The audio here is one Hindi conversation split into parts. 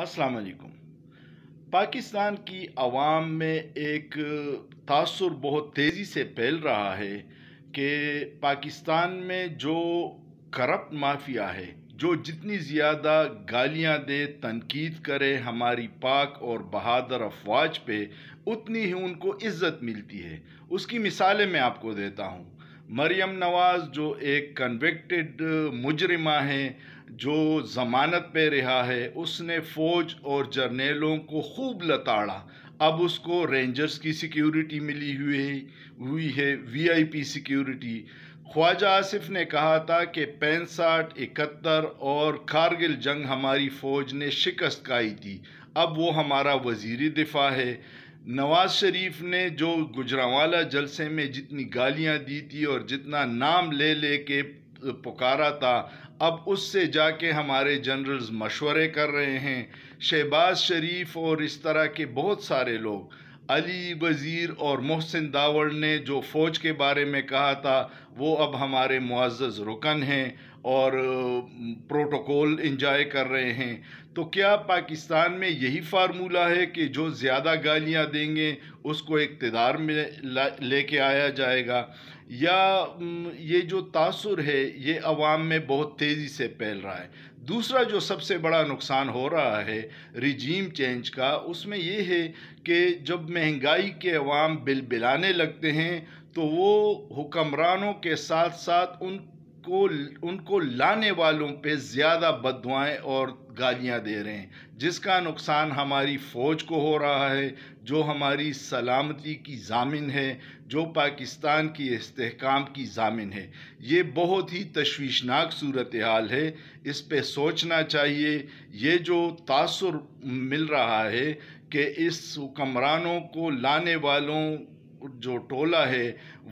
अस्सलाम वालेकुम पाकिस्तान की आवाम में एक तासर बहुत तेज़ी से फैल रहा है कि पाकिस्तान में जो करप्ट माफिया है जो जितनी ज़्यादा गालियां दे तनकीद करे हमारी पाक और बहादुर अफवाज पे उतनी ही उनको इज़्ज़त मिलती है उसकी मिसालें मैं आपको देता हूँ मरियम नवाज़ जो एक कन्विक्टेड मुजरिमा हैं जो ज़मानत पे रहा है उसने फ़ौज और जर्नेलों को खूब लताड़ा अब उसको रेंजर्स की सिक्योरिटी मिली हुई हुई है वीआईपी सिक्योरिटी ख्वाजा आसिफ ने कहा था कि पैंसठ इकहत्तर और कारगिल जंग हमारी फ़ौज ने शिकस्त खाई थी अब वो हमारा वजीर दिफा है नवाज शरीफ ने जो गुजरावाला जलसे में जितनी गालियां दी थी और जितना नाम ले ले के पुकारा था अब उससे जाके हमारे जनरल्स मशवरे कर रहे हैं शहबाज शरीफ और इस तरह के बहुत सारे लोग अली वज़ीर और मोहसिन दावड़ ने जो फ़ौज के बारे में कहा था वो अब हमारे मुआज़ रुकन हैं और प्रोटोकॉल इंजॉय कर रहे हैं तो क्या पाकिस्तान में यही फार्मूला है कि जो ज़्यादा गालियाँ देंगे उसको इकतदार में लेके आया जाएगा या ये जो तासर है ये आवाम में बहुत तेज़ी से फैल रहा है दूसरा जो सबसे बड़ा नुकसान हो रहा है रिजीम चेंज का उसमें ये है कि जब महंगाई के अवाम बिल बिलाने लगते हैं तो वो हुक्मरानों के साथ साथ उनको उनको लाने वालों पे ज़्यादा बदवाएँ और गालियाँ दे रहे हैं जिसका नुकसान हमारी फ़ौज को हो रहा है जो हमारी सलामती की जामिन है जो पाकिस्तान की इसकाम की जामिन है ये बहुत ही तशवीशनाक सूरत हाल है इस पर सोचना चाहिए ये जो तासर मिल रहा है कि इस हुक्मरानों को लाने वालों जो टोला है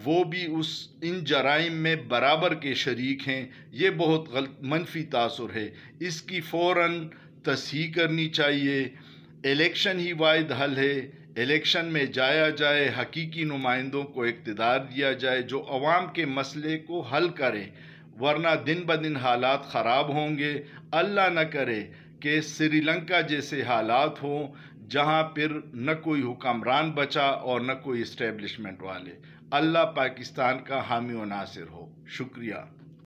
वो भी उस इन जराइम में बराबर के शरीक हैं ये बहुत गलत मनफी तासर है इसकी फ़ौर तसी करनी चाहिए इलेक्शन ही वायद हल है इलेक्शन में जाया जाए हकीकी नुमाइंदों को इकतदार दिया जाए जो अवाम के मसले को हल करें वरना दिन ब दिन हालात ख़राब होंगे अल्लाह न करे कि श्रीलंका जैसे हालात हों जहां फिर न कोई हुक्मरान बचा और न कोई इस्टेब्लिशमेंट वाले अल्लाह पाकिस्तान का हामी व नासिर हो शुक्रिया